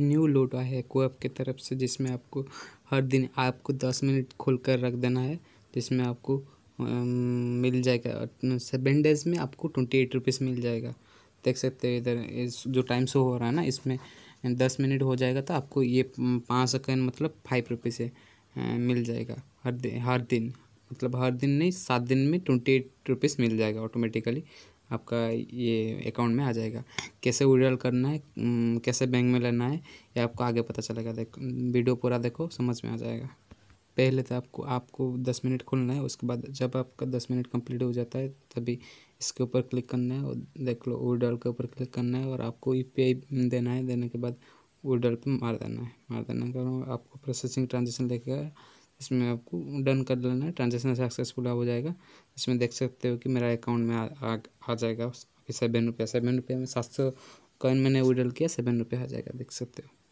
new load आया है Koepp की तरफ से जिसमें आपको हर दिन आपको दस मिनट खोल कर रख देना है जिसमें आपको मिल जाएगा सेवन डेज में आपको ट्वेंटी एट रुपीज़ मिल जाएगा देख सकते हो इधर इस जो टाइम शो हो रहा है ना इसमें दस मिनट हो जाएगा तो आपको ये पाँच सेकेंड मतलब फाइव रुपीज़ से मिल जाएगा हर दिन हर दिन मतलब हर दिन नहीं सात दिन में ट्वेंटी एट रुपीज़ मिल जाएगा ऑटोमेटिकली आपका ये अकाउंट में आ जाएगा कैसे विड्रॉल करना है कैसे बैंक में लेना है ये आपको आगे पता चलेगा देखो वीडियो पूरा देखो समझ में आ जाएगा पहले तो आपको आपको दस मिनट खोलना है उसके बाद जब आपका दस मिनट कंप्लीट हो जाता है तभी इसके ऊपर क्लिक करना है और देख लो विड्रॉल के ऊपर क्लिक करना है और आपको यू e देना है देने के बाद विड्रॉल पर मार देना है मार देना है आपको प्रोसेसिंग ट्रांजेक्शन देखेगा इसमें आपको डन कर लेना है ट्रांजेक्शन सक्सेसफुल हो जाएगा इसमें देख सकते हो कि मेरा अकाउंट में आ, आ, आ जाएगा सेवन रुपया सेवन रुपये में सात सौ कॉइन मैंने विड्रॉल किया सेवन रुपये आ जाएगा देख सकते हो